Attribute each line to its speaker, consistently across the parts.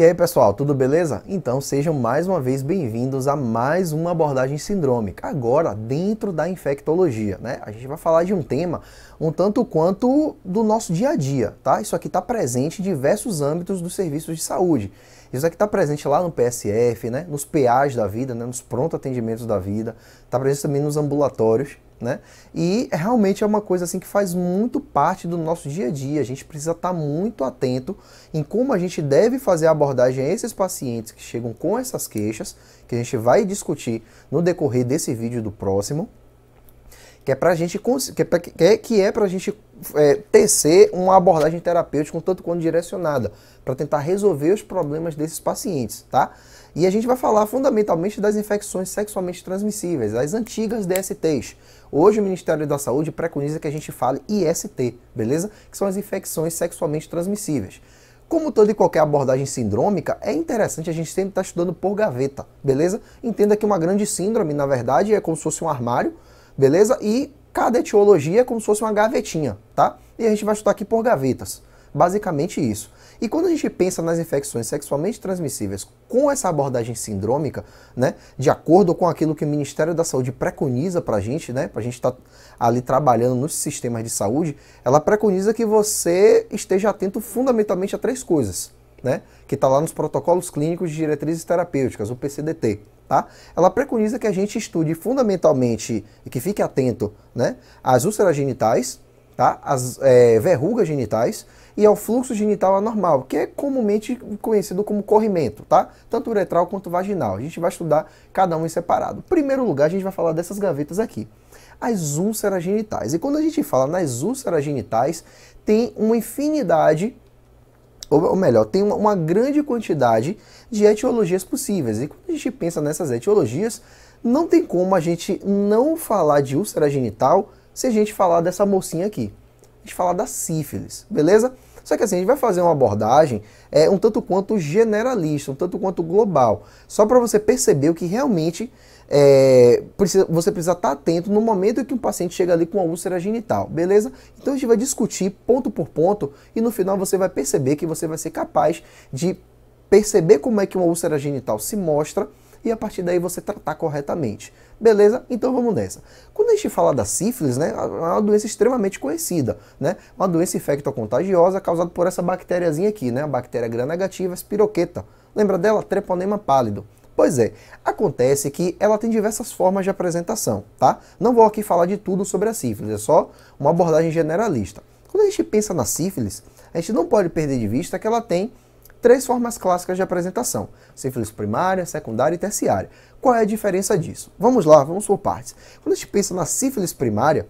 Speaker 1: E aí pessoal, tudo beleza? Então sejam mais uma vez bem-vindos a mais uma abordagem sindrômica, agora dentro da infectologia, né? A gente vai falar de um tema um tanto quanto do nosso dia a dia, tá? Isso aqui está presente em diversos âmbitos dos serviços de saúde. Isso aqui está presente lá no PSF, né? nos PAs da vida, né? nos pronto atendimentos da vida, está presente também nos ambulatórios. Né? E realmente é uma coisa assim que faz muito parte do nosso dia a dia. A gente precisa estar tá muito atento em como a gente deve fazer a abordagem a esses pacientes que chegam com essas queixas, que a gente vai discutir no decorrer desse vídeo do próximo que é para a gente que é, pra, que é, é a gente é, tecer uma abordagem terapêutica um tanto quanto direcionada para tentar resolver os problemas desses pacientes, tá? E a gente vai falar fundamentalmente das infecções sexualmente transmissíveis, as antigas DSTs. Hoje o Ministério da Saúde preconiza que a gente fale IST, beleza? Que são as infecções sexualmente transmissíveis. Como toda e qualquer abordagem sindrômica, é interessante a gente sempre estar tá estudando por gaveta, beleza? Entenda que uma grande síndrome, na verdade, é como se fosse um armário beleza? E cada etiologia é como se fosse uma gavetinha, tá? E a gente vai estudar aqui por gavetas. Basicamente isso. E quando a gente pensa nas infecções sexualmente transmissíveis com essa abordagem sindrômica, né, de acordo com aquilo que o Ministério da Saúde preconiza para a gente, né, para a gente estar tá ali trabalhando nos sistemas de saúde, ela preconiza que você esteja atento fundamentalmente a três coisas, né, que está lá nos protocolos clínicos de diretrizes terapêuticas, o PCDT, tá? Ela preconiza que a gente estude fundamentalmente e que fique atento, né? Às úlceras genitais, tá? As é, verrugas genitais e ao fluxo genital anormal, que é comumente conhecido como corrimento, tá? Tanto uretral quanto vaginal. A gente vai estudar cada um em separado. primeiro lugar, a gente vai falar dessas gavetas aqui. As úlceras genitais. E quando a gente fala nas úlceras genitais, tem uma infinidade ou melhor, tem uma, grande quantidade de etiologias possíveis. E quando a gente pensa nessas etiologias, não tem como a gente não falar de úlcera genital se a gente falar dessa mocinha aqui. A gente falar da sífilis, beleza? Só que assim, a gente vai fazer uma abordagem é, um tanto quanto generalista, um tanto quanto global, só para você perceber o que realmente é, precisa, você precisa estar atento no momento em que um paciente chega ali com uma úlcera genital, beleza? Então a gente vai discutir ponto por ponto e no final você vai perceber que você vai ser capaz de perceber como é que uma úlcera genital se mostra e a partir daí você tratar corretamente. Beleza? Então vamos nessa. Quando a gente fala da sífilis, né, é uma doença extremamente conhecida, né? Uma doença infecto-contagiosa causada por essa bactériazinha aqui, né? A bactéria gram-negativa, espiroqueta. Lembra dela? Treponema pálido. Pois é, acontece que ela tem diversas formas de apresentação, tá? Não vou aqui falar de tudo sobre a sífilis, é só uma abordagem generalista. Quando a gente pensa na sífilis, a gente não pode perder de vista que ela tem três formas clássicas de apresentação: sífilis primária, secundária e terciária. Qual é a diferença disso? Vamos lá, vamos por partes. Quando a gente pensa na sífilis primária,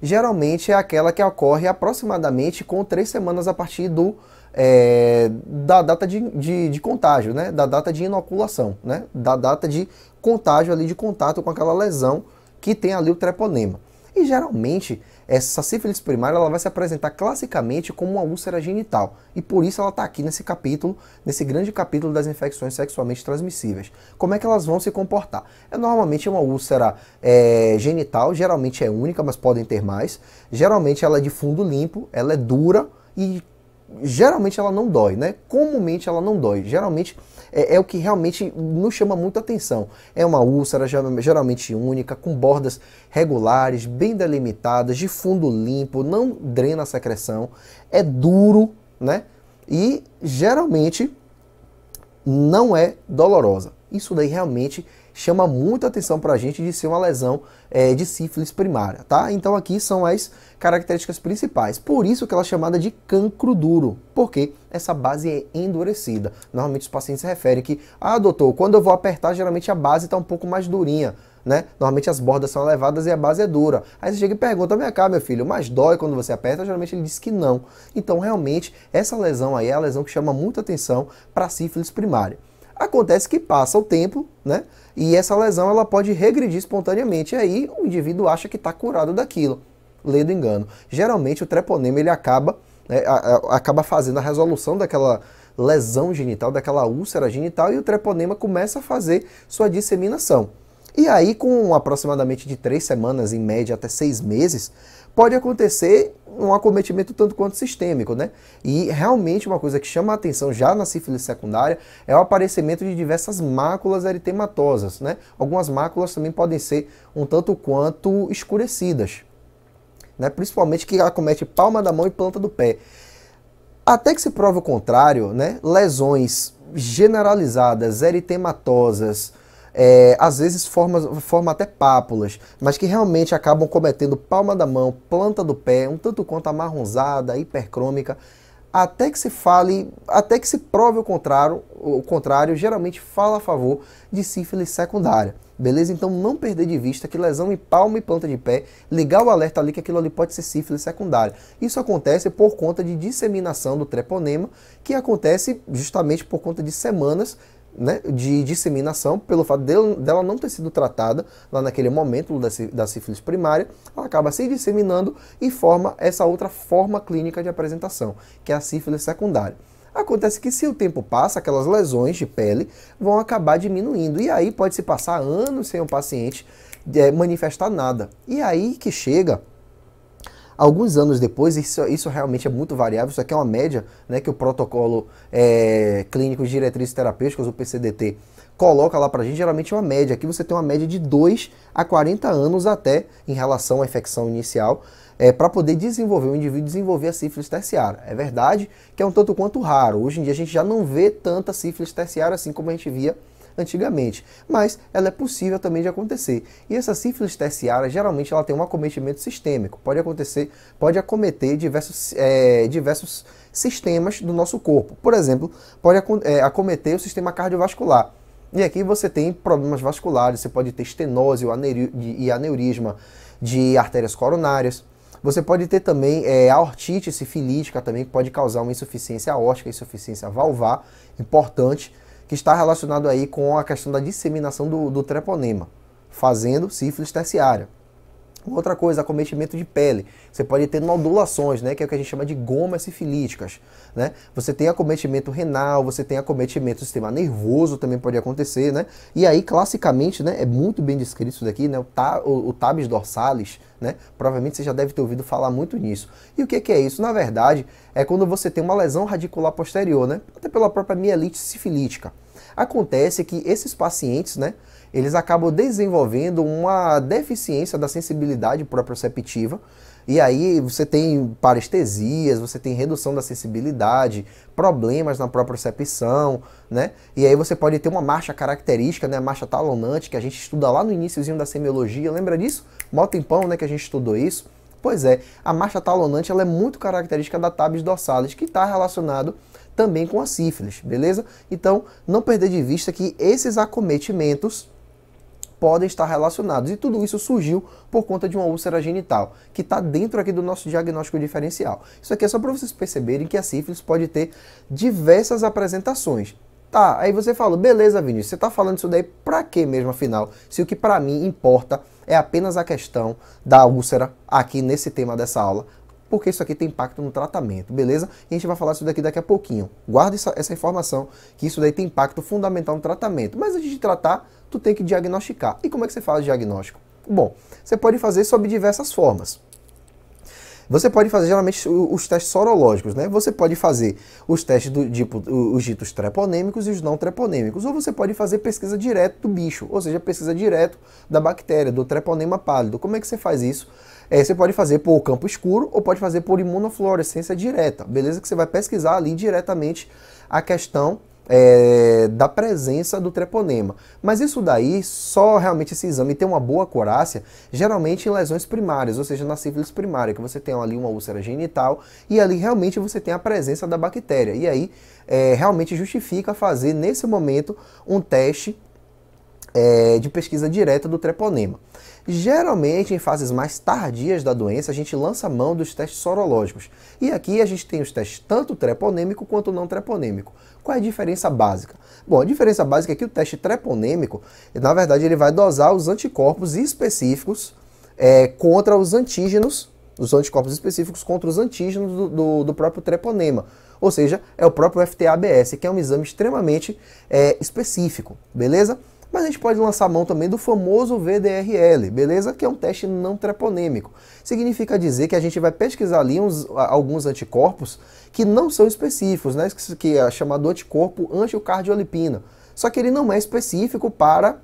Speaker 1: geralmente é aquela que ocorre aproximadamente com três semanas a partir do é, da data de, de, de, contágio, né? Da data de inoculação, né? Da data de contágio ali, de contato com aquela lesão que tem ali o treponema. E geralmente, essa sífilis primária ela vai se apresentar classicamente como uma úlcera genital. E por isso ela está aqui nesse capítulo, nesse grande capítulo das infecções sexualmente transmissíveis. Como é que elas vão se comportar? É normalmente uma úlcera é, genital, geralmente é única, mas podem ter mais. Geralmente ela é de fundo limpo, ela é dura e geralmente ela não dói, né? Comumente ela não dói. Geralmente é, é, o que realmente nos chama muita atenção. É uma úlcera geralmente única, com bordas regulares, bem delimitadas, de fundo limpo, não drena a secreção, é duro, né? E geralmente não é dolorosa. Isso daí realmente chama muita atenção para a gente de ser uma lesão é, de sífilis primária, tá? Então aqui são as características principais. Por isso que ela é chamada de cancro duro, porque essa base é endurecida. Normalmente os pacientes referem que, ah, doutor, quando eu vou apertar, geralmente a base está um pouco mais durinha. Né? Normalmente as bordas são elevadas e a base é dura. Aí você chega e pergunta, vem cá, meu filho, mas dói quando você aperta? Geralmente ele diz que não. Então, realmente, essa lesão aí é a lesão que chama muita atenção para sífilis primária. Acontece que passa o tempo, né? E essa lesão ela pode regredir espontaneamente. E aí o indivíduo acha que está curado daquilo. Lê do engano. Geralmente o treponema ele acaba, né, a, a, acaba fazendo a resolução daquela lesão genital, daquela úlcera genital, e o treponema começa a fazer sua disseminação. E aí, com aproximadamente de três semanas, em média até seis meses, pode acontecer um acometimento tanto quanto sistêmico, né? E realmente uma coisa que chama a atenção já na sífilis secundária é o aparecimento de diversas máculas eritematosas, né? Algumas máculas também podem ser um tanto quanto escurecidas, né? Principalmente que acomete palma da mão e planta do pé. Até que se prove o contrário, né? Lesões generalizadas, eritematosas, é, às vezes forma, forma até pápulas, mas que realmente acabam cometendo palma da mão, planta do pé, um tanto quanto amarronzada, hipercrômica, até que se fale, até que se prove o contrário, o contrário geralmente fala a favor de sífilis secundária. Beleza? Então não perder de vista que lesão em palma e planta de pé, ligar o alerta ali que aquilo ali pode ser sífilis secundária. Isso acontece por conta de disseminação do treponema, que acontece justamente por conta de semanas né, de disseminação, pelo fato dela não ter sido tratada lá naquele momento da, da sífilis primária, ela acaba se disseminando e forma essa outra forma clínica de apresentação, que é a sífilis secundária. Acontece que se o tempo passa, aquelas lesões de pele vão acabar diminuindo. E aí pode se passar anos sem o um paciente é, manifestar nada. E aí que chega Alguns anos depois, isso, isso realmente é muito variável, isso aqui é uma média né, que o protocolo é, clínico de diretrizes terapêuticas, o PCDT, coloca lá para gente, geralmente é uma média. Aqui você tem uma média de 2 a 40 anos até em relação à infecção inicial, é, para poder desenvolver, o indivíduo desenvolver a sífilis terciária. É verdade que é um tanto quanto raro. Hoje em dia a gente já não vê tanta sífilis terciária assim como a gente via antigamente, mas ela é possível também de acontecer. E essa sífilis terciária, geralmente, ela tem um acometimento sistêmico, pode acontecer, pode acometer diversos, é, diversos sistemas do nosso corpo. Por exemplo, pode é, acometer o sistema cardiovascular. E aqui você tem problemas vasculares, você pode ter estenose e aneurisma de artérias coronárias. Você pode ter também é, aortite sifilítica também, que pode causar uma insuficiência aórtica, insuficiência valvar, importante que está relacionado aí com a questão da disseminação do, do treponema, fazendo sífilis terciária. Outra coisa, acometimento de pele. Você pode ter nodulações, né, que é o que a gente chama de gomas sifilíticas. Né? Você tem acometimento renal, você tem acometimento do sistema nervoso, também pode acontecer. Né? E aí, classicamente, né, é muito bem descrito isso daqui, né, o, ta, o, o tabes dorsalis, né? provavelmente você já deve ter ouvido falar muito nisso. E o que, que é isso? Na verdade, é quando você tem uma lesão radicular posterior, né? até pela própria mielite sifilítica. Acontece que esses pacientes, né, eles acabam desenvolvendo uma deficiência da sensibilidade proprioceptiva. E aí você tem parestesias, você tem redução da sensibilidade, problemas na propriocepção, né? E aí você pode ter uma marcha característica, né? A marcha talonante, que a gente estuda lá no iníciozinho da semiologia. Lembra disso? Mal tempão, né? Que a gente estudou isso. Pois é, a marcha talonante ela é muito característica da tabes dorsalis, que está relacionado também com a sífilis, beleza? Então, não perder de vista que esses acometimentos podem estar relacionados. E tudo isso surgiu por conta de uma úlcera genital, que está dentro aqui do nosso diagnóstico diferencial. Isso aqui é só para vocês perceberem que a sífilis pode ter diversas apresentações. Tá, aí você fala, beleza, Vinícius, você está falando isso daí para quê mesmo, afinal? Se o que para mim importa é apenas a questão da úlcera aqui nesse tema dessa aula, porque isso aqui tem impacto no tratamento, beleza? E a gente vai falar isso daqui daqui a pouquinho. Guarda essa, essa informação, que isso daí tem impacto fundamental no tratamento. Mas antes de tratar, tu tem que diagnosticar. E como é que você faz o diagnóstico? Bom, você pode fazer sob diversas formas. Você pode fazer geralmente os testes sorológicos, né? Você pode fazer os testes do tipo os ditos treponêmicos e os não treponêmicos, ou você pode fazer pesquisa direto do bicho, ou seja, pesquisa direto da bactéria, do treponema pálido. Como é que você faz isso? É, você pode fazer por campo escuro ou pode fazer por imunofluorescência direta, beleza? Que você vai pesquisar ali diretamente a questão é, da presença do treponema. Mas isso daí, só realmente esse exame ter uma boa corácia, geralmente em lesões primárias, ou seja, na sífilis primária, que você tem ali uma úlcera genital e ali realmente você tem a presença da bactéria. E aí é, realmente justifica fazer nesse momento um teste é, de pesquisa direta do treponema. Geralmente, em fases mais tardias da doença, a gente lança mão dos testes sorológicos. E aqui a gente tem os testes tanto treponêmico quanto não treponêmico. Qual é a diferença básica? Bom, a diferença básica é que o teste treponêmico, na verdade, ele vai dosar os anticorpos específicos é, contra os antígenos, os anticorpos específicos contra os antígenos do, do, do próprio treponema ou seja, é o próprio fta que é um exame extremamente é, específico, beleza? mas a gente pode lançar mão também do famoso VDRL, beleza? Que é um teste não treponêmico. Significa dizer que a gente vai pesquisar ali uns, alguns anticorpos que não são específicos, né? que é chamado anticorpo anticardiolipina. Só que ele não é específico para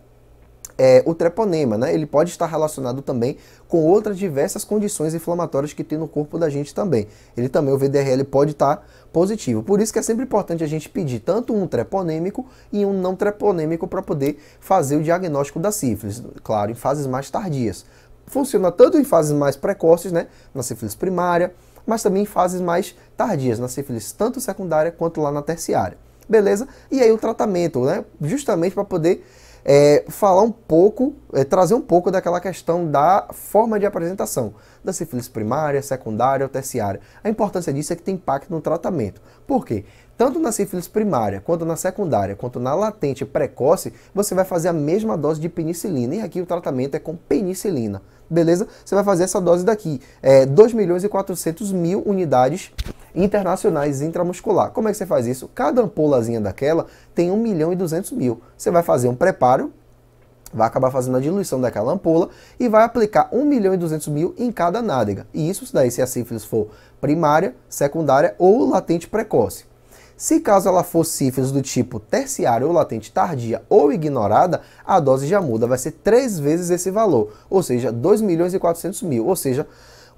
Speaker 1: é, o treponema, né? Ele pode estar relacionado também com outras diversas condições inflamatórias que tem no corpo da gente também. Ele também, o VDRL, pode estar positivo. Por isso que é sempre importante a gente pedir tanto um treponêmico e um não treponêmico para poder fazer o diagnóstico da sífilis, claro, em fases mais tardias. Funciona tanto em fases mais precoces, né? Na sífilis primária, mas também em fases mais tardias, na sífilis tanto secundária quanto lá na terciária. Beleza? E aí o tratamento, né? Justamente para poder é, falar um pouco, é, trazer um pouco daquela questão da forma de apresentação, da sífilis primária, secundária ou terciária. A importância disso é que tem impacto no tratamento. Por quê? Tanto na sífilis primária, quanto na secundária, quanto na latente precoce, você vai fazer a mesma dose de penicilina. E aqui o tratamento é com penicilina beleza? Você vai fazer essa dose daqui, é, 2 milhões e 400 mil unidades internacionais intramuscular. Como é que você faz isso? Cada ampolazinha daquela tem 1 milhão e 200 mil. Você vai fazer um preparo, vai acabar fazendo a diluição daquela ampola e vai aplicar 1 milhão e 200 mil em cada nádega. E isso daí se a sífilis for primária, secundária ou latente precoce. Se caso ela for sífilis do tipo terciário ou latente tardia ou ignorada, a dose já muda, vai ser três vezes esse valor, ou seja, 2 milhões e 400 mil, ou seja,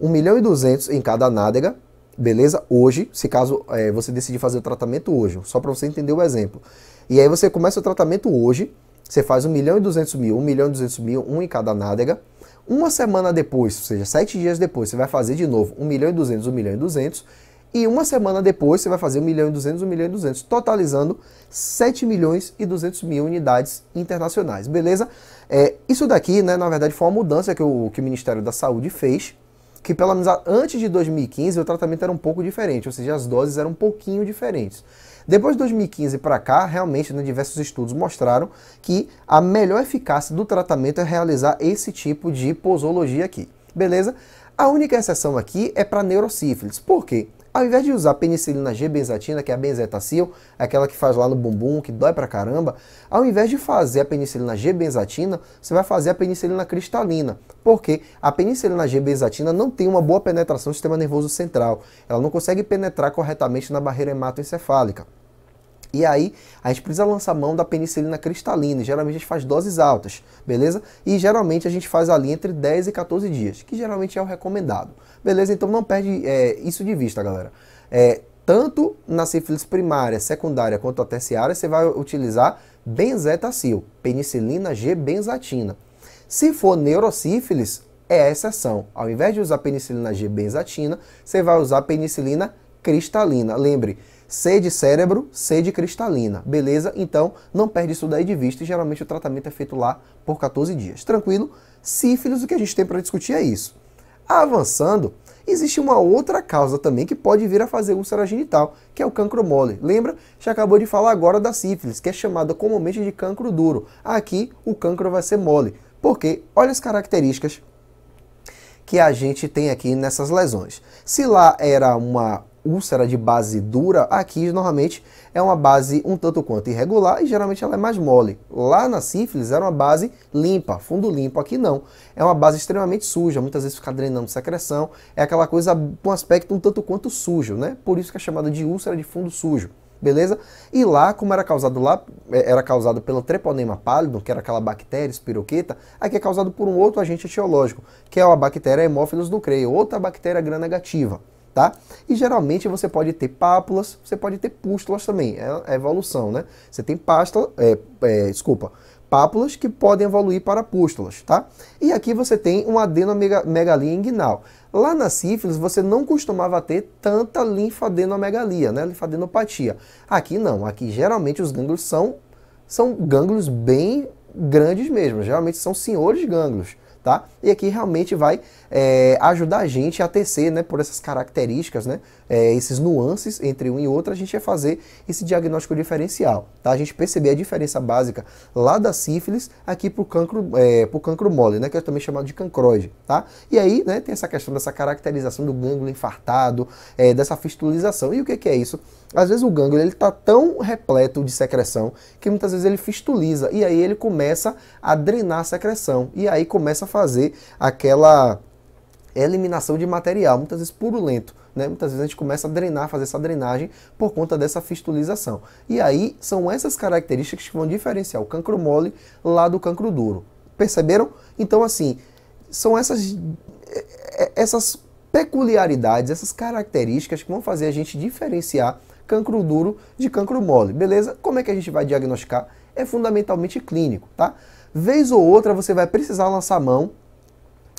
Speaker 1: 1 milhão e 200 em cada nádega, beleza? Hoje, se caso é, você decidir fazer o tratamento hoje, só para você entender o exemplo. E aí você começa o tratamento hoje, você faz 1 milhão e 200 mil, 1 milhão e 200 mil, um em cada nádega. Uma semana depois, ou seja, sete dias depois, você vai fazer de novo 1 milhão e 200, 1 milhão e 200 e uma semana depois você vai fazer 1 milhão e 200, 1 milhão e 200, totalizando 7 milhões e 200 mil unidades internacionais, beleza? É, isso daqui, né, na verdade, foi uma mudança que o, que o Ministério da Saúde fez, que pelo menos antes de 2015 o tratamento era um pouco diferente, ou seja, as doses eram um pouquinho diferentes. Depois de 2015 para cá, realmente, né, diversos estudos mostraram que a melhor eficácia do tratamento é realizar esse tipo de posologia aqui, beleza? A única exceção aqui é para neurosífilis. Por quê? Ao invés de usar penicilina G-benzatina, que é a benzetacil, aquela que faz lá no bumbum, que dói pra caramba, ao invés de fazer a penicilina G-benzatina, você vai fazer a penicilina cristalina, porque a penicilina G-benzatina não tem uma boa penetração no sistema nervoso central, ela não consegue penetrar corretamente na barreira hematoencefálica. E aí a gente precisa lançar mão da penicilina cristalina. Geralmente a gente faz doses altas, beleza? E geralmente a gente faz ali entre 10 e 14 dias, que geralmente é o recomendado, beleza? Então não perde é, isso de vista, galera. É, tanto na sífilis primária, secundária quanto a terciária, você vai utilizar benzetacil, penicilina G-benzatina. Se for neurosífilis, é a exceção. Ao invés de usar penicilina G-benzatina, você vai usar penicilina cristalina. Lembre, C de cérebro, C de cristalina, beleza? Então, não perde isso daí de vista e geralmente o tratamento é feito lá por 14 dias. Tranquilo? Sífilis, o que a gente tem para discutir é isso. Avançando, existe uma outra causa também que pode vir a fazer úlcera genital, que é o cancro mole. Lembra? Já acabou de falar agora da sífilis, que é chamada comumente de cancro duro. Aqui, o cancro vai ser mole. Porque, olha as características que a gente tem aqui nessas lesões. Se lá era uma úlcera de base dura, aqui normalmente é uma base um tanto quanto irregular e geralmente ela é mais mole. Lá na sífilis era uma base limpa, fundo limpo, aqui não. É uma base extremamente suja, muitas vezes fica drenando secreção, é aquela coisa com um aspecto um tanto quanto sujo, né? Por isso que é chamada de úlcera de fundo sujo. Beleza? E lá, como era causado lá, é, era causado pelo treponema pálido, que era aquela bactéria espiroqueta, aqui é causado por um outro agente etiológico, que é a bactéria hemófilos do creio, outra bactéria gram negativa tá? E geralmente você pode ter pápulas, você pode ter pústulas também, é a evolução, né? Você tem pasta, é, é, desculpa, pápulas que podem evoluir para pústulas, tá? E aqui você tem uma adenomegalia inguinal. Lá na sífilis você não costumava ter tanta linfadenomegalia, né? Linfadenopatia. Aqui não, aqui geralmente os gânglios são, são gânglios bem grandes mesmo, geralmente são senhores gânglios tá? E aqui realmente vai é, ajudar a gente a tecer, né, por essas características, né, é, esses nuances entre um e outro, a gente vai é fazer esse diagnóstico diferencial, tá? A gente perceber a diferença básica lá da sífilis aqui pro cancro, é, pro cancro mole, né, que é também chamado de cancroide, tá? E aí, né, tem essa questão dessa caracterização do gânglio infartado, é, dessa fistulização. E o que, que é isso? Às vezes o gânglio ele está tão repleto de secreção que muitas vezes ele fistuliza e aí ele começa a drenar a secreção e aí começa a fazer aquela eliminação de material, muitas vezes purulento. Né? Muitas vezes a gente começa a drenar, fazer essa drenagem por conta dessa fistulização. E aí são essas características que vão diferenciar o cancro mole lá do cancro duro. Perceberam? Então, assim, são essas, é, é, essas peculiaridades, essas características que vão fazer a gente diferenciar cancro duro de cancro mole, beleza? Como é que a gente vai diagnosticar? É fundamentalmente clínico, tá? Vez ou outra você vai precisar lançar mão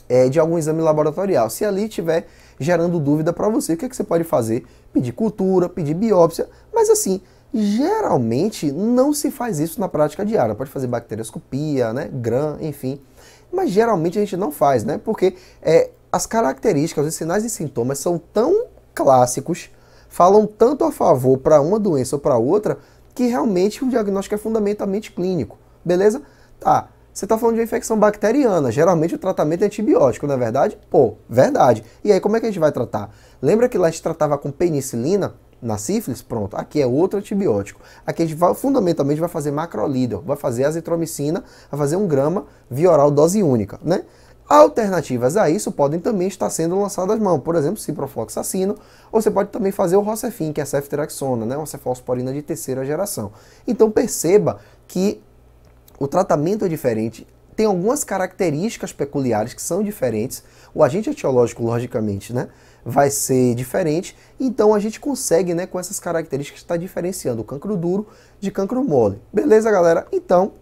Speaker 1: é, de algum exame laboratorial. Se ali tiver gerando dúvida para você, o que, é que você pode fazer? Pedir cultura, pedir biópsia, mas assim, geralmente não se faz isso na prática diária. Pode fazer bacterioscopia, né, GRAM, enfim. Mas geralmente a gente não faz, né? Porque é, as características, os sinais e sintomas são tão clássicos falam tanto a favor para uma doença ou para outra que realmente o diagnóstico é fundamentalmente clínico. Beleza? Tá. Você está falando de uma infecção bacteriana. Geralmente o tratamento é antibiótico, não é verdade? Pô, verdade. E aí, como é que a gente vai tratar? Lembra que lá a gente tratava com penicilina na sífilis? Pronto, aqui é outro antibiótico. Aqui a gente vai, fundamentalmente vai fazer macrolíder, vai fazer azitromicina, vai fazer um grama via oral dose única, né? Alternativas a isso podem também estar sendo lançadas mão, por exemplo, ciprofloxacino, ou você pode também fazer o Rocefin, que é a ceftriaxona, né, uma cefalosporina de terceira geração. Então perceba que o tratamento é diferente, tem algumas características peculiares que são diferentes. O agente etiológico, logicamente, né, vai ser diferente. Então a gente consegue, né, com essas características, estar diferenciando o cancro duro de cancro mole. Beleza, galera? Então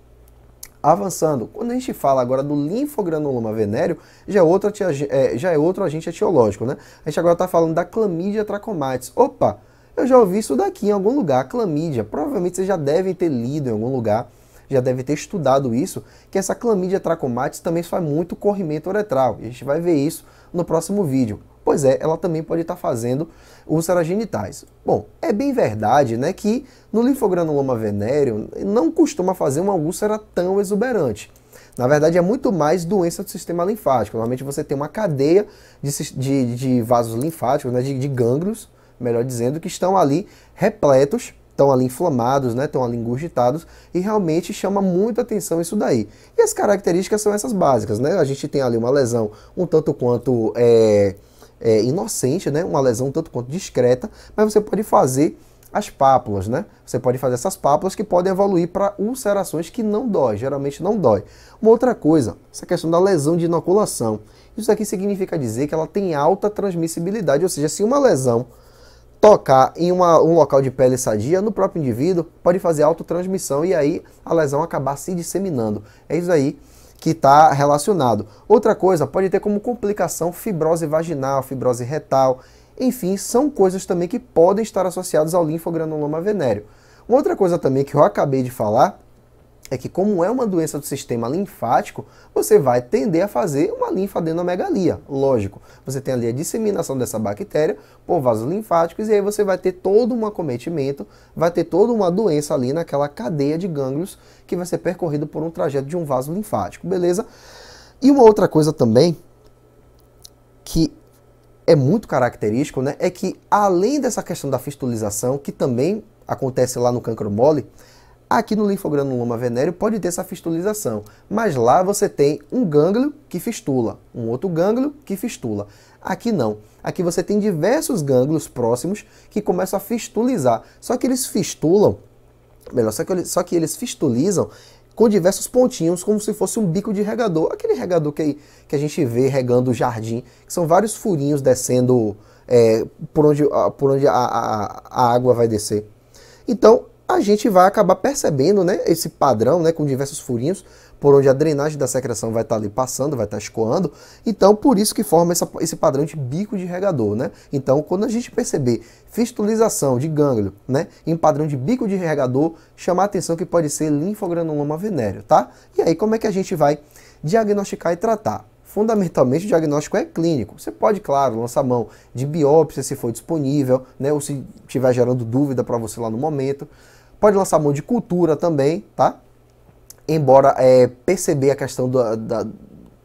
Speaker 1: avançando. Quando a gente fala agora do linfogranuloma venéreo, já é outro, é, é, já é outro agente etiológico, né? A gente agora está falando da clamídia trachomatis. Opa, eu já ouvi isso daqui em algum lugar, clamídia. Provavelmente vocês já devem ter lido em algum lugar, já devem ter estudado isso, que essa clamídia trachomatis também faz muito corrimento uretral. E a gente vai ver isso no próximo vídeo. Pois é, ela também pode estar fazendo úlceras genitais. Bom, é bem verdade né, que no linfogranuloma venéreo não costuma fazer uma úlcera tão exuberante. Na verdade, é muito mais doença do sistema linfático. Normalmente você tem uma cadeia de, de, de vasos linfáticos, né, de, de gânglios, melhor dizendo, que estão ali repletos estão ali inflamados, né? Estão ali engurgitados e realmente chama muita atenção isso daí. E as características são essas básicas, né? A gente tem ali uma lesão um tanto quanto é, é, inocente, né? Uma lesão tanto quanto discreta, mas você pode fazer as pápulas, né? Você pode fazer essas pápulas que podem evoluir para ulcerações que não dói, geralmente não dói. Uma outra coisa, essa questão da lesão de inoculação. Isso aqui significa dizer que ela tem alta transmissibilidade, ou seja, se uma lesão tocar em uma, um local de pele sadia, no próprio indivíduo, pode fazer autotransmissão e aí a lesão acabar se disseminando. É isso aí que está relacionado. Outra coisa pode ter como complicação fibrose vaginal, fibrose retal, enfim, são coisas também que podem estar associadas ao linfogranuloma venéreo. Uma outra coisa também que eu acabei de falar é que como é uma doença do sistema linfático, você vai tender a fazer uma linfadenomegalia, lógico. Você tem ali a disseminação dessa bactéria por vasos linfáticos e aí você vai ter todo um acometimento, vai ter toda uma doença ali naquela cadeia de gânglios que vai ser percorrido por um trajeto de um vaso linfático, beleza? E uma outra coisa também que é muito característico, né, é que além dessa questão da fistulização, que também acontece lá no cancro mole, Aqui no linfogranuloma venéreo pode ter essa fistulização, mas lá você tem um gânglio que fistula, um outro gânglio que fistula. Aqui não. Aqui você tem diversos gânglios próximos que começam a fistulizar. Só que eles fistulam, melhor, só que eles, só que eles fistulizam com diversos pontinhos, como se fosse um bico de regador. Aquele regador que, que a gente vê regando o jardim, que são vários furinhos descendo é, por onde, por onde a, a, a água vai descer. Então, a gente vai acabar percebendo né, esse padrão né, com diversos furinhos por onde a drenagem da secreção vai estar ali passando, vai estar escoando. Então, por isso que forma essa, esse padrão de bico de regador, né? Então, quando a gente perceber fistulização de gânglio, né, em padrão de bico de regador, chamar a atenção que pode ser linfogranuloma venéreo, tá? E aí, como é que a gente vai diagnosticar e tratar? Fundamentalmente, o diagnóstico é clínico. Você pode, claro, lançar mão de biópsia se for disponível, né, ou se estiver gerando dúvida para você lá no momento Pode lançar mão de cultura também, tá? Embora é, perceber a questão do, da,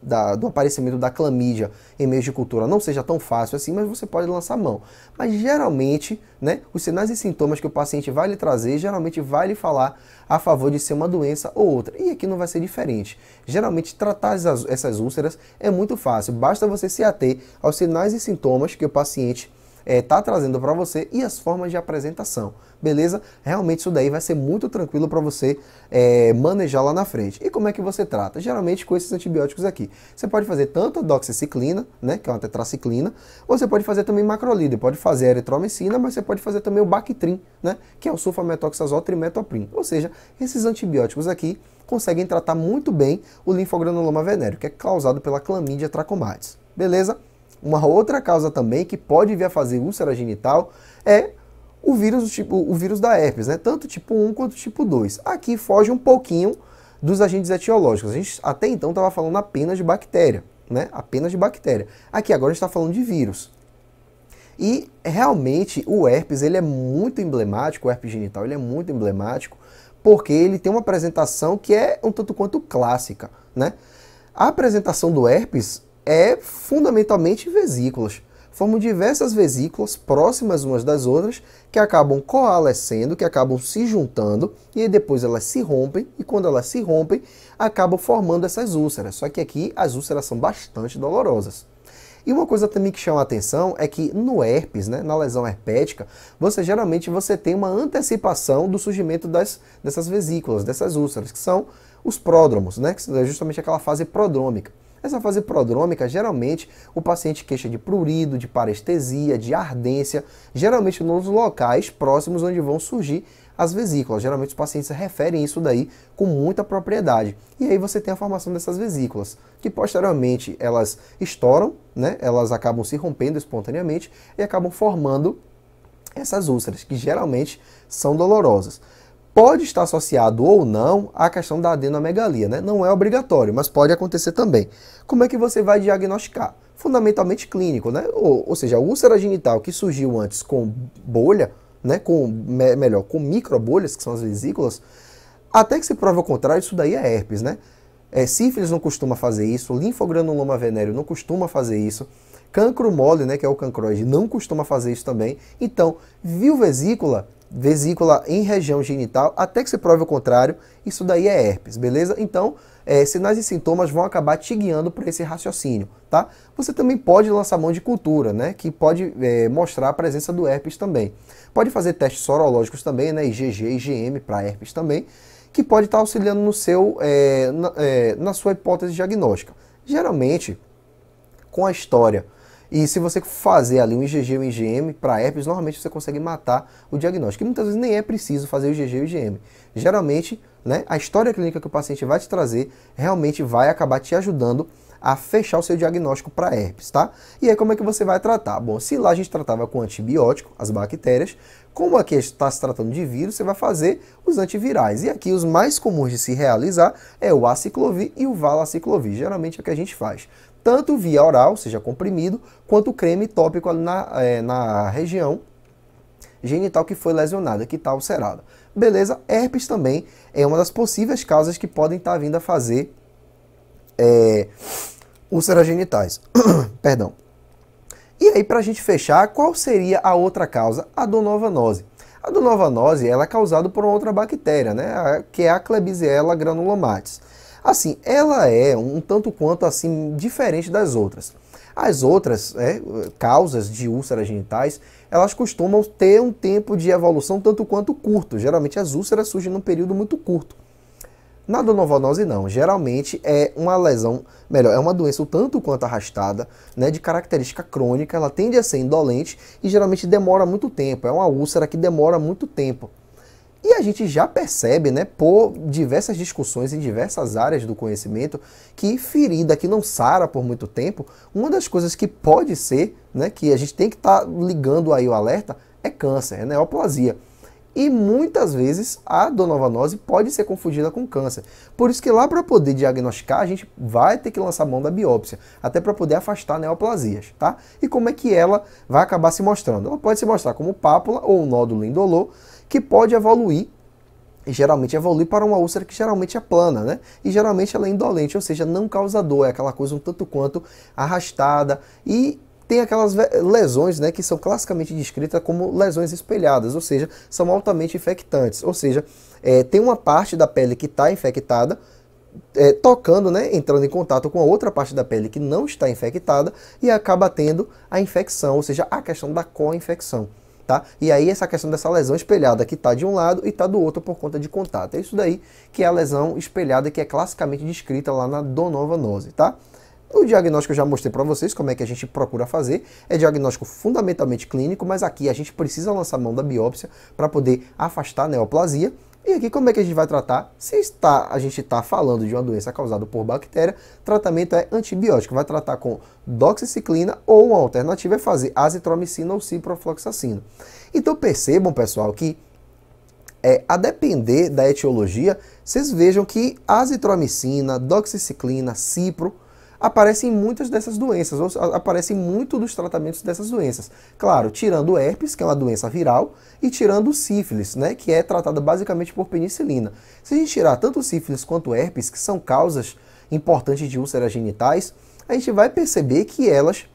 Speaker 1: da, do aparecimento da clamídia em meios de cultura não seja tão fácil assim, mas você pode lançar mão. Mas geralmente, né, os sinais e sintomas que o paciente vai lhe trazer, geralmente vai lhe falar a favor de ser uma doença ou outra. E aqui não vai ser diferente. Geralmente, tratar essas, essas úlceras é muito fácil, basta você se ater aos sinais e sintomas que o paciente está é, tá trazendo para você e as formas de apresentação. Beleza? Realmente isso daí vai ser muito tranquilo para você é, manejar lá na frente. E como é que você trata? Geralmente com esses antibióticos aqui. Você pode fazer tanto a doxiciclina, né, que é uma tetraciclina, ou você pode fazer também macrolide, pode fazer a eritromicina, mas você pode fazer também o Bactrim, né, que é o sulfametoxazol trimetoprim. Ou seja, esses antibióticos aqui conseguem tratar muito bem o linfogranuloma venéreo, que é causado pela clamídia trachomatis. Beleza? uma outra causa também que pode vir a fazer úlcera genital é o vírus, tipo, o vírus da herpes, né? Tanto tipo 1 quanto tipo 2. Aqui foge um pouquinho dos agentes etiológicos. A gente até então estava falando apenas de bactéria, né? Apenas de bactéria. Aqui agora a gente está falando de vírus. E realmente o herpes ele é muito emblemático, o herpes genital ele é muito emblemático, porque ele tem uma apresentação que é um tanto quanto clássica, né? A apresentação do herpes é fundamentalmente vesículas. Formam diversas vesículas próximas umas das outras que acabam coalescendo, que acabam se juntando e depois elas se rompem e quando elas se rompem acabam formando essas úlceras. Só que aqui as úlceras são bastante dolorosas. E uma coisa também que chama a atenção é que no herpes, né, na lesão herpética, você geralmente você tem uma antecipação do surgimento das, dessas vesículas, dessas úlceras, que são os pródromos, né, que é justamente aquela fase prodrômica. Nessa fase prodrômica, geralmente o paciente queixa de prurido, de parestesia, de ardência, geralmente nos locais próximos onde vão surgir as vesículas. Geralmente os pacientes referem isso daí com muita propriedade. E aí você tem a formação dessas vesículas, que posteriormente elas estouram, né? Elas acabam se rompendo espontaneamente e acabam formando essas úlceras, que geralmente são dolorosas pode estar associado ou não à questão da adenomegalia, né? Não é obrigatório, mas pode acontecer também. Como é que você vai diagnosticar? Fundamentalmente clínico, né? Ou, ou seja, a úlcera genital que surgiu antes com bolha, né? Com, me, melhor, com microbolhas, que são as vesículas, até que se prova o contrário, isso daí é herpes, né? É, sífilis não costuma fazer isso, linfogranuloma venéreo não costuma fazer isso, cancro mole, né, que é o cancroide, não costuma fazer isso também. Então, viu vesícula, vesícula em região genital, até que se prove o contrário, isso daí é herpes, beleza? Então, é, sinais e sintomas vão acabar te guiando para esse raciocínio, tá? Você também pode lançar mão de cultura, né? Que pode é, mostrar a presença do herpes também. Pode fazer testes sorológicos também, né? IgG, IgM para herpes também, que pode estar tá auxiliando no seu, é, na, é, na sua hipótese diagnóstica. Geralmente, com a história e se você fazer ali um IgG e um IgM para herpes, normalmente você consegue matar o diagnóstico. E muitas vezes nem é preciso fazer o IgG e o IgM. Geralmente, né, a história clínica que o paciente vai te trazer realmente vai acabar te ajudando a fechar o seu diagnóstico para herpes, tá? E aí como é que você vai tratar? Bom, se lá a gente tratava com antibiótico, as bactérias, como aqui está se tratando de vírus, você vai fazer os antivirais. E aqui os mais comuns de se realizar é o aciclovir e o valaciclovir, geralmente é o que a gente faz tanto via oral, ou seja, comprimido, quanto creme tópico ali na, é, na região genital que foi lesionada, que está ulcerada. Beleza? Herpes também é uma das possíveis causas que podem estar tá vindo a fazer é, úlceras genitais. Perdão. E aí, para a gente fechar, qual seria a outra causa? A donovanose. A donovanose ela é causada por outra bactéria, né? que é a Klebsiella granulomatis. Assim, ela é um tanto quanto assim diferente das outras. As outras é, causas de úlceras genitais, elas costumam ter um tempo de evolução tanto quanto curto. Geralmente as úlceras surgem num período muito curto. Na donovalnose não, geralmente é uma lesão, melhor, é uma doença tanto quanto arrastada, né, de característica crônica, ela tende a ser indolente e geralmente demora muito tempo, é uma úlcera que demora muito tempo. E a gente já percebe, né, por diversas discussões em diversas áreas do conhecimento, que ferida que não sara por muito tempo, uma das coisas que pode ser, né, que a gente tem que estar tá ligando aí o alerta, é câncer, é neoplasia. E muitas vezes a donovanose pode ser confundida com câncer. Por isso que lá para poder diagnosticar, a gente vai ter que lançar mão da biópsia, até para poder afastar neoplasias, tá? E como é que ela vai acabar se mostrando? Ela pode se mostrar como pápula ou um nódulo indolor, que pode evoluir e geralmente evolui para uma úlcera que geralmente é plana, né? E geralmente ela é indolente, ou seja, não causa dor, é aquela coisa um tanto quanto arrastada e tem aquelas lesões, né, que são classicamente descritas como lesões espelhadas, ou seja, são altamente infectantes, ou seja, é, tem uma parte da pele que está infectada, é, tocando, né, entrando em contato com a outra parte da pele que não está infectada e acaba tendo a infecção, ou seja, a questão da co-infecção tá? E aí essa questão dessa lesão espelhada que está de um lado e está do outro por conta de contato. É isso daí que é a lesão espelhada que é classicamente descrita lá na donovanose, tá? O diagnóstico eu já mostrei para vocês como é que a gente procura fazer. É diagnóstico fundamentalmente clínico, mas aqui a gente precisa lançar mão da biópsia para poder afastar a neoplasia e aqui como é que a gente vai tratar? Se está, a gente está falando de uma doença causada por bactéria, tratamento é antibiótico. Vai tratar com doxiciclina ou uma alternativa é fazer azitromicina ou ciprofloxacina. Então percebam, pessoal, que é, a depender da etiologia, vocês vejam que azitromicina, doxiciclina, cipro, aparecem muitas dessas doenças, ou aparecem muito dos tratamentos dessas doenças. Claro, tirando o herpes, que é uma doença viral, e tirando o sífilis, né, que é tratada basicamente por penicilina. Se a gente tirar tanto o sífilis quanto o herpes, que são causas importantes de úlceras genitais, a gente vai perceber que elas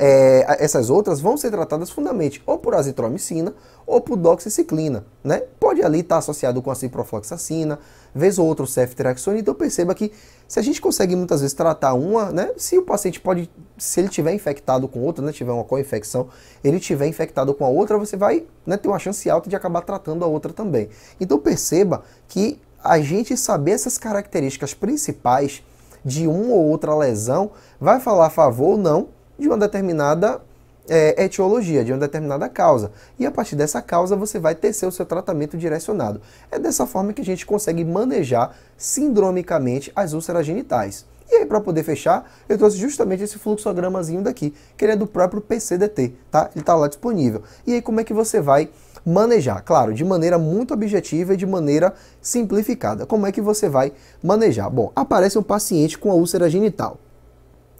Speaker 1: é, essas outras vão ser tratadas fundamentalmente ou por azitromicina ou por doxiciclina, né? Pode ali estar tá associado com a ciprofloxacina, vez ou outro ceftriaxone, então perceba que se a gente consegue muitas vezes tratar uma, né? Se o paciente pode, se ele tiver infectado com outra, né? Tiver uma co-infecção, ele tiver infectado com a outra, você vai né, ter uma chance alta de acabar tratando a outra também. Então perceba que a gente saber essas características principais de uma ou outra lesão vai falar a favor ou não de uma determinada é, etiologia, de uma determinada causa. E a partir dessa causa você vai tecer o seu tratamento direcionado. É dessa forma que a gente consegue manejar sindromicamente as úlceras genitais. E aí, para poder fechar, eu trouxe justamente esse fluxogramazinho daqui, que ele é do próprio PCDT, tá? Ele está lá disponível. E aí, como é que você vai manejar? Claro, de maneira muito objetiva e de maneira simplificada. Como é que você vai manejar? Bom, aparece um paciente com a úlcera genital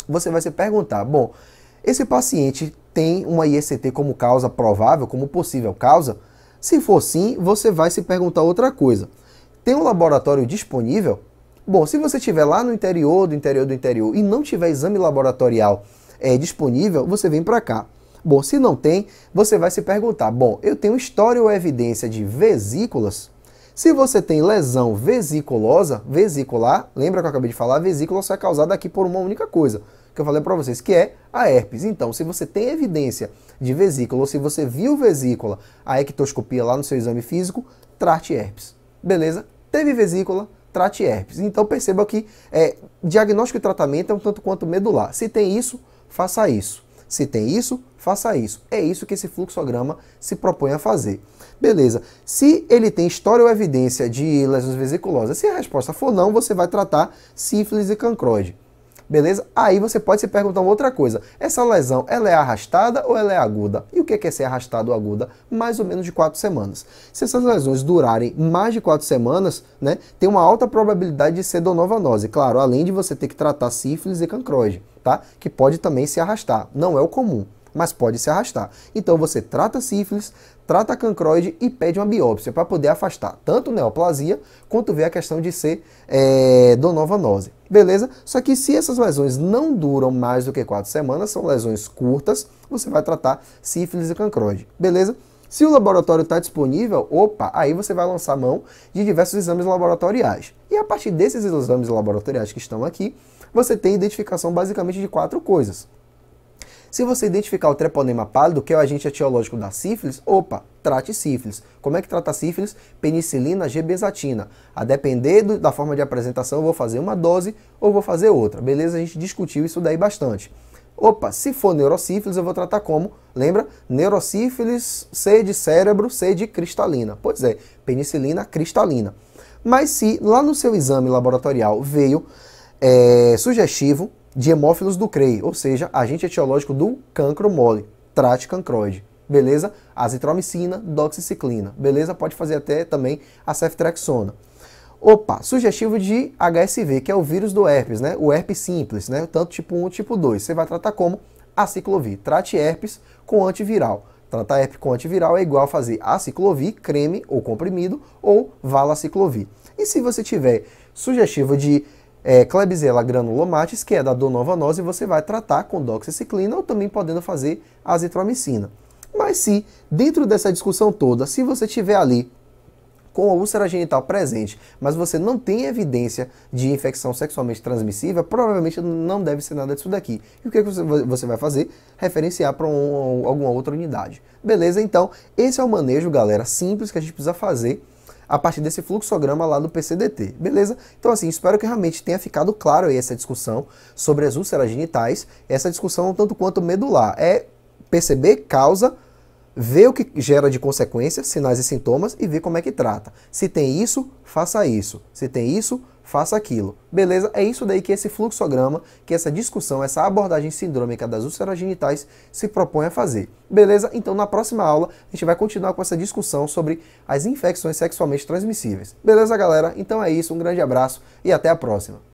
Speaker 1: você vai se perguntar, bom, esse paciente tem uma IST como causa provável, como possível causa? Se for sim, você vai se perguntar outra coisa. Tem um laboratório disponível? Bom, se você estiver lá no interior do interior do interior e não tiver exame laboratorial é, disponível, você vem para cá. Bom, se não tem, você vai se perguntar: bom, eu tenho história ou evidência de vesículas? Se você tem lesão vesiculosa, vesicular, lembra que eu acabei de falar, a vesícula só é causada aqui por uma única coisa, que eu falei para vocês, que é a herpes. Então, se você tem evidência de vesícula ou se você viu vesícula, a ectoscopia lá no seu exame físico, trate herpes. Beleza? Teve vesícula, trate herpes. Então perceba que é, diagnóstico e tratamento é um tanto quanto medular. Se tem isso, faça isso. Se tem isso, faça isso. É isso que esse fluxograma se propõe a fazer. Beleza. Se ele tem história ou evidência de lesões vesiculosas, se a resposta for não, você vai tratar sífilis e cancroide beleza? Aí você pode se perguntar uma outra coisa. Essa lesão, ela é arrastada ou ela é aguda? E o é que é ser arrastado ou aguda? Mais ou menos de quatro semanas. Se essas lesões durarem mais de quatro semanas, né, tem uma alta probabilidade de ser donovanose. Claro, além de você ter que tratar sífilis e cancroide, tá? Que pode também se arrastar. Não é o comum mas pode se arrastar. Então você trata sífilis, trata a cancroide e pede uma biópsia para poder afastar tanto neoplasia quanto ver a questão de ser é, donovanose. Beleza? Só que se essas lesões não duram mais do que quatro semanas, são lesões curtas, você vai tratar sífilis e cancroide. Beleza? Se o laboratório está disponível, opa, aí você vai lançar mão de diversos exames laboratoriais. E a partir desses exames laboratoriais que estão aqui, você tem identificação basicamente de quatro coisas. Se você identificar o treponema pálido, que é o agente etiológico da sífilis, opa, trate sífilis. Como é que trata sífilis? Penicilina gebenzatina. A depender do, da forma de apresentação, eu vou fazer uma dose ou vou fazer outra. Beleza? A gente discutiu isso daí bastante. Opa, se for neurosífilis, eu vou tratar como? Lembra? Neurosífilis, C de cérebro, C de cristalina. Pois é, penicilina cristalina. Mas se lá no seu exame laboratorial veio é, sugestivo de hemófilos do CREI, ou seja, agente etiológico do cancro mole, trate cancroide. Beleza? Azitromicina, doxiciclina. Beleza? Pode fazer até também a ceftrexona. Opa, sugestivo de HSV, que é o vírus do herpes, né? O herpes simples, né? Tanto tipo 1, tipo 2. Você vai tratar como? Aciclovir. Trate herpes com antiviral. Tratar herpes com antiviral é igual a fazer aciclovir, creme ou comprimido, ou valaciclovir. E se você tiver sugestivo de é, Klebsiella granulomatis, que é da donovanose, você vai tratar com doxiciclina ou também podendo fazer azitromicina. Mas se, dentro dessa discussão toda, se você tiver ali com a úlcera genital presente, mas você não tem evidência de infecção sexualmente transmissível, provavelmente não deve ser nada disso daqui. E o que é você vai fazer? Referenciar para um, alguma outra unidade. Beleza? Então, esse é o manejo, galera, simples que a gente precisa fazer a partir desse fluxograma lá do PCDT, beleza? Então assim, espero que realmente tenha ficado claro aí essa discussão sobre as úlceras genitais, essa discussão tanto quanto medular, é perceber causa, ver o que gera de consequência, sinais e sintomas e ver como é que trata. Se tem isso, faça isso. Se tem isso, faça aquilo. Beleza? É isso daí que esse fluxograma, que essa discussão, essa abordagem sindrômica das úlceras genitais se propõe a fazer. Beleza? Então na próxima aula a gente vai continuar com essa discussão sobre as infecções sexualmente transmissíveis. Beleza, galera? Então é isso, um grande abraço e até a próxima.